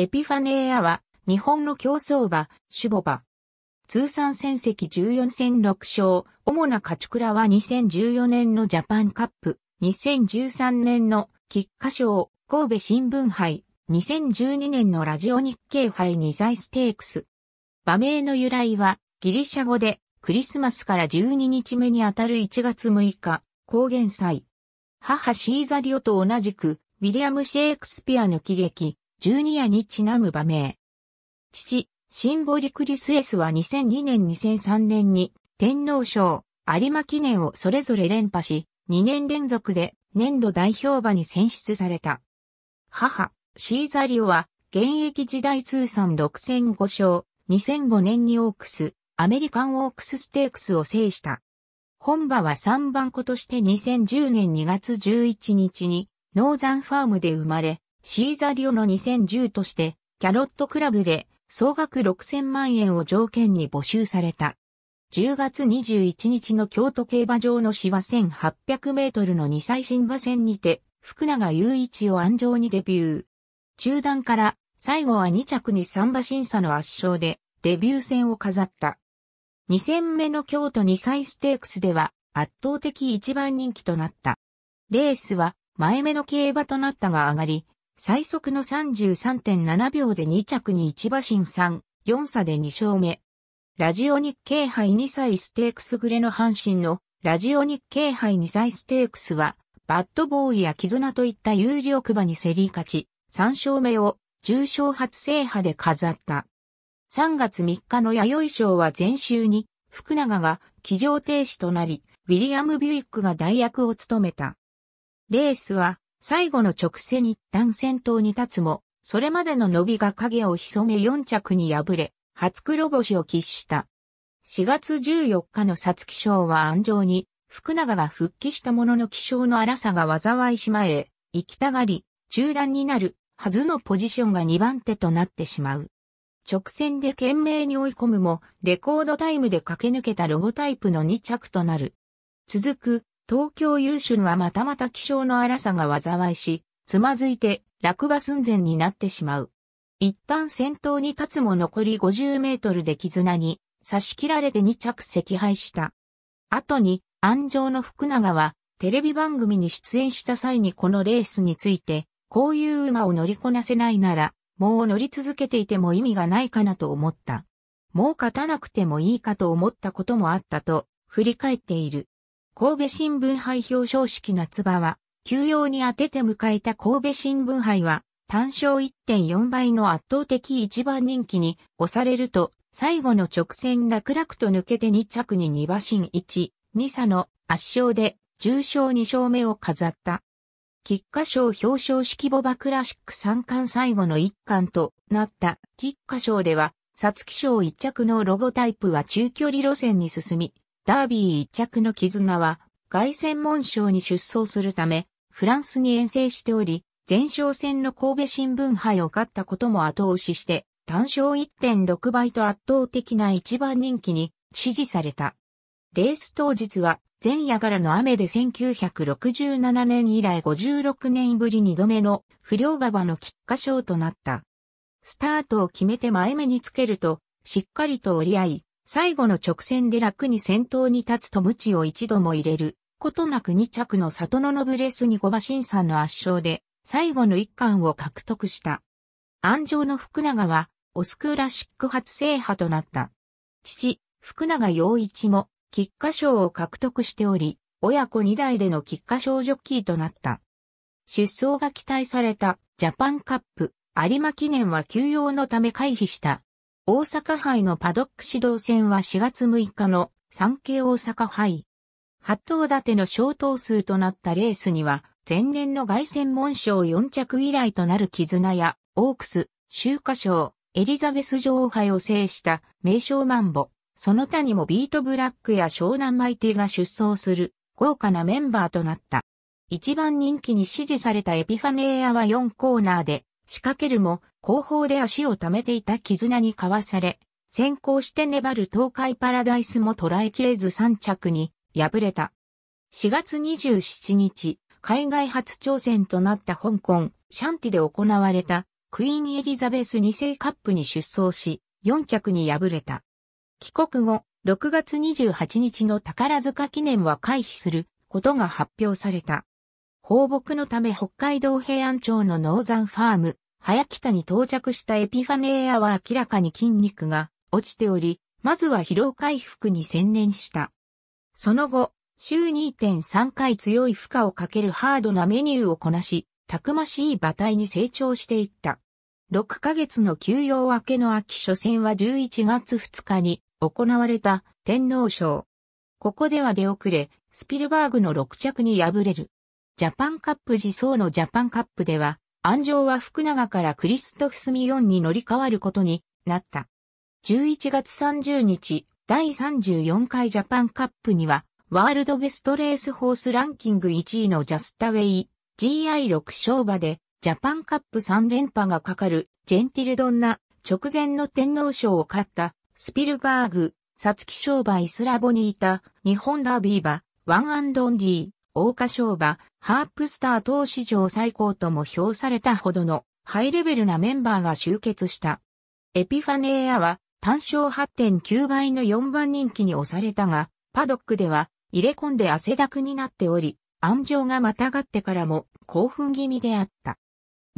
エピファネーアは、日本の競走馬、シュボバ。通算戦績14戦6勝、主な勝ち倉は2014年のジャパンカップ、2013年の菊花賞、神戸新聞杯、2012年のラジオ日経杯2在ステークス。馬名の由来は、ギリシャ語で、クリスマスから12日目にあたる1月6日、高原祭。母シーザリオと同じく、ウィリアム・シェイクスピアの喜劇、十二夜にちなむ場名。父、シンボリクリスエスは2002年2003年に天皇賞、有馬記念をそれぞれ連覇し、2年連続で年度代表馬に選出された。母、シーザリオは現役時代通算6戦5勝、2005年にオークス、アメリカンオークスステークスを制した。本馬は3番子として2010年2月11日にノーザンファームで生まれ、シーザリオの2010として、キャロットクラブで総額6000万円を条件に募集された。10月21日の京都競馬場の芝1800メートルの2歳新馬戦にて、福永雄一を安城にデビュー。中段から最後は2着に3馬審査の圧勝でデビュー戦を飾った。2戦目の京都2歳ステークスでは圧倒的一番人気となった。レースは前目の競馬となったが上がり、最速の33.7秒で2着に1馬身3、4差で2勝目。ラジオ日経杯2歳ステークスグレの阪神のラジオ日経杯2歳ステークスは、バッドボーイや絆といった有力馬に競り勝ち、3勝目を重賞初制覇で飾った。3月3日の弥生賞は前週に、福永が騎乗停止となり、ウィリアム・ビュイックが代役を務めた。レースは最後の直線一旦先頭に立つも、それまでの伸びが影を潜め4着に敗れ、初黒星を喫した。4月14日の皐月賞は安城に、福永が復帰したものの気象の荒さが災いしまえ、行きたがり、中断になる、はずのポジションが2番手となってしまう。直線で懸命に追い込むも、レコードタイムで駆け抜けたロゴタイプの2着となる。続く、東京優春はまたまた気象の荒さが災いし、つまずいて落馬寸前になってしまう。一旦先頭に立つも残り50メートルで絆に差し切られて2着赤敗した。後に安城の福永はテレビ番組に出演した際にこのレースについて、こういう馬を乗りこなせないなら、もう乗り続けていても意味がないかなと思った。もう勝たなくてもいいかと思ったこともあったと振り返っている。神戸新聞杯表彰式夏場は、休養に当てて迎えた神戸新聞杯は、単勝1.4倍の圧倒的一番人気に押されると、最後の直線楽々と抜けて2着に2馬身1、2差の圧勝で重賞2勝目を飾った。菊花賞表彰式ボバクラシック3冠最後の1冠となった菊花賞では、皐月賞1着のロゴタイプは中距離路線に進み、ダービー一着の絆は、外戦門賞に出走するため、フランスに遠征しており、前哨戦の神戸新聞杯を勝ったことも後押しして、単勝1.6倍と圧倒的な一番人気に支持された。レース当日は前夜からの雨で1967年以来56年ぶり2度目の不良馬場の菊花賞となった。スタートを決めて前目につけると、しっかりと折り合い、最後の直線で楽に先頭に立つと鞭を一度も入れる、ことなく2着の里のノブレスに5馬身さんの圧勝で、最後の一冠を獲得した。安城の福永は、オスクラシック初制覇となった。父、福永陽一も、菊花賞を獲得しており、親子二代での菊花賞ジョッキーとなった。出走が期待されたジャパンカップ有馬記念は休養のため回避した大阪杯のパドック指導戦は4月6日の産経大阪杯。8頭立ての小頭数となったレースには、前年の凱旋門賞4着以来となる絆や、オークス、秋華賞、エリザベス女王杯を制した名称マンボ、その他にもビートブラックや湘南マイティが出走する豪華なメンバーとなった。一番人気に支持されたエピファネーアは4コーナーで仕掛けるも、後方で足を溜めていた絆にかわされ、先行して粘る東海パラダイスも捉えきれず3着に敗れた。4月27日、海外初挑戦となった香港、シャンティで行われたクイーンエリザベス2世カップに出走し、4着に敗れた。帰国後、6月28日の宝塚記念は回避することが発表された。放牧のため北海道平安町のノーザンファーム、早北に到着したエピファネーアは明らかに筋肉が落ちており、まずは疲労回復に専念した。その後、週2.3回強い負荷をかけるハードなメニューをこなし、たくましい馬体に成長していった。6ヶ月の休養明けの秋初戦は11月2日に行われた天皇賞。ここでは出遅れ、スピルバーグの6着に敗れる。ジャパンカップ自走のジャパンカップでは、安城は福永からクリストフスミヨンに乗り換わることになった。11月30日、第34回ジャパンカップには、ワールドベストレースホースランキング1位のジャスタウェイ、GI6 勝馬で、ジャパンカップ3連覇がかかる、ジェンティルドンナ、直前の天皇賞を勝った、スピルバーグ、サツキ商馬イスラボにいた、日本ダービー馬、ワンアンドオンリー、大花賞馬、ハープスター等史上最高とも評されたほどのハイレベルなメンバーが集結した。エピファネーアは単勝8.9倍の4番人気に押されたが、パドックでは入れ込んで汗だくになっており、暗状がまたがってからも興奮気味であった。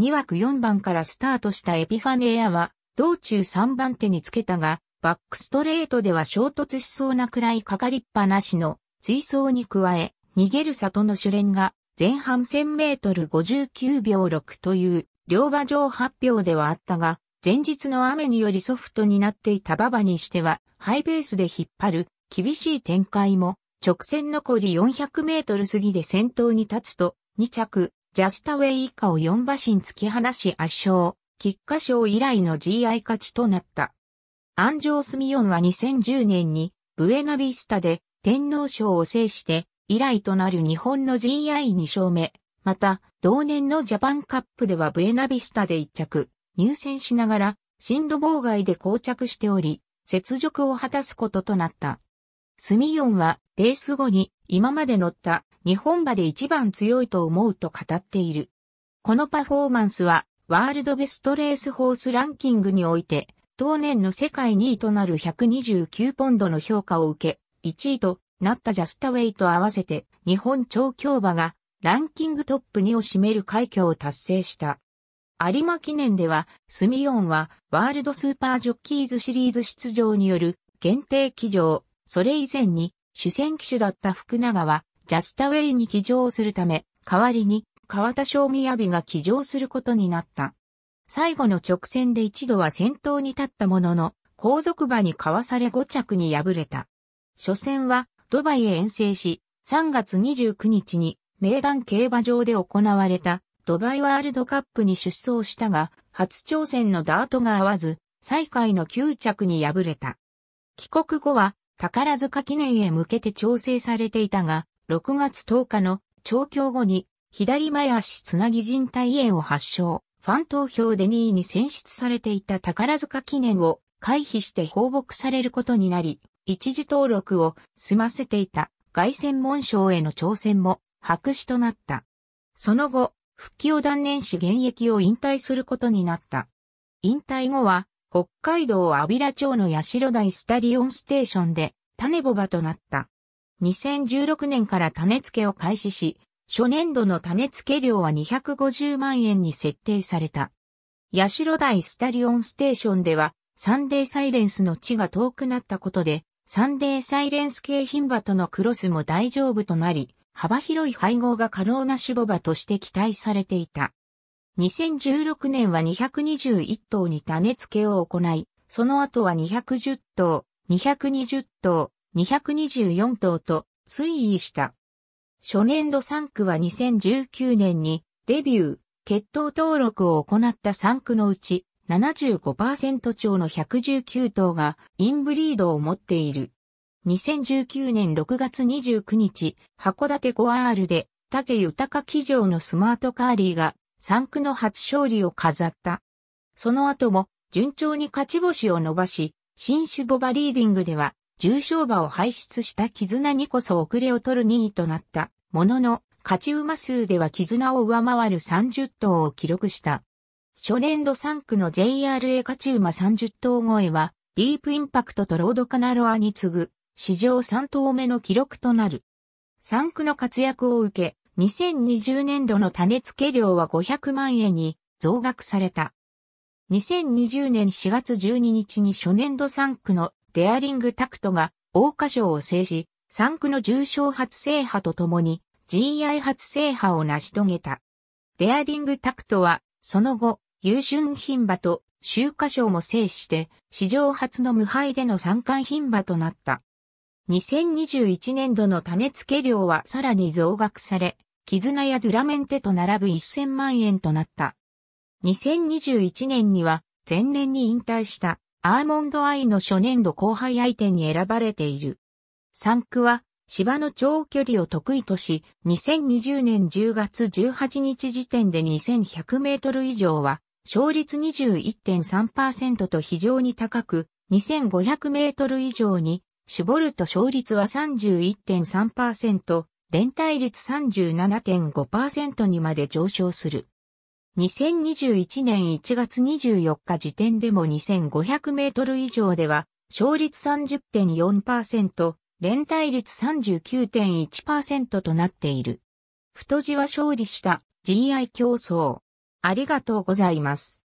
2枠4番からスタートしたエピファネアは、道中3番手につけたが、バックストレートでは衝突しそうなくらいかかりっぱなしの追走に加え、逃げる里の主連が前半1000メートル59秒6という両馬上発表ではあったが、前日の雨によりソフトになっていた馬場にしては、ハイベースで引っ張る厳しい展開も、直線残り400メートル過ぎで先頭に立つと、2着、ジャスタウェイ以下を4馬身突き放し圧勝、菊花賞以来の GI 勝ちとなった。安城スミヨンは2010年に、ブエナビスタで天皇賞を制して、以来となる日本の GI2 勝目、また、同年のジャパンカップではブエナビスタで一着、入選しながら、進路妨害で膠着しており、雪辱を果たすこととなった。スミヨンは、レース後に、今まで乗った日本馬で一番強いと思うと語っている。このパフォーマンスは、ワールドベストレースホースランキングにおいて、当年の世界2位となる129ポンドの評価を受け、1位となったジャスタウェイと合わせて日本調教馬がランキングトップ2を占める快挙を達成した。有馬記念ではスミオンはワールドスーパージョッキーズシリーズ出場による限定騎乗、それ以前に主戦騎手だった福永はジャスタウェイに騎乗するため、代わりに川田正宮美が騎乗することになった。最後の直線で一度は先頭に立ったものの、後続馬にかわされ5着に敗れた。初戦はドバイへ遠征し、3月29日に、名団競馬場で行われた、ドバイワールドカップに出走したが、初挑戦のダートが合わず、最下位の9着に敗れた。帰国後は、宝塚記念へ向けて調整されていたが、6月10日の調教後に、左前足つなぎ人体炎を発症。ファン投票で2位に選出されていた宝塚記念を回避して放牧されることになり、一時登録を済ませていた外専門賞への挑戦も白紙となった。その後、復帰を断念し現役を引退することになった。引退後は、北海道阿平町の代台スタリオンステーションで種ボバとなった。2016年から種付けを開始し、初年度の種付け料は250万円に設定された。代台スタリオンステーションでは、サンデーサイレンスの地が遠くなったことで、サンデーサイレンス系品馬とのクロスも大丈夫となり、幅広い配合が可能な種母馬として期待されていた。2016年は221頭に種付けを行い、その後は210頭、220頭、224頭と推移した。初年度3区は2019年にデビュー、決闘登録を行った3区のうち75%超の119頭がインブリードを持っている。2019年6月29日、函館コアールで、竹豊騎乗のスマートカーリーが、3区の初勝利を飾った。その後も、順調に勝ち星を伸ばし、新種ボバリーディングでは、重賞馬を排出した絆にこそ遅れを取る2位となった。ものの、勝ち馬数では絆を上回る30頭を記録した。初年度3区の JRA カチーマ30頭超えは、ディープインパクトとロードカナロアに次ぐ、史上3頭目の記録となる。3区の活躍を受け、2020年度の種付け量は500万円に増額された。2020年4月12日に初年度3区のデアリングタクトが大花賞を制し、3区の重賞初制覇とともに GI 初制覇を成し遂げた。デアリングタクトは、その後、優春牝馬と秋華賞も制して、史上初の無敗での三冠牝馬となった。2021年度の種付け量はさらに増額され、絆やドゥラメンテと並ぶ1000万円となった。2021年には前年に引退したアーモンドアイの初年度後輩相手に選ばれている。3区は芝の長距離を得意とし、2020年10月18日時点で2100メートル以上は勝率21.3%と非常に高く、2500メートル以上に絞ると勝率は31.3%、連帯率37.5%にまで上昇する。2021年1月24日時点でも2500メートル以上では、勝率30.4%、連帯率39.1%となっている。太字は勝利した GI 競争。ありがとうございます。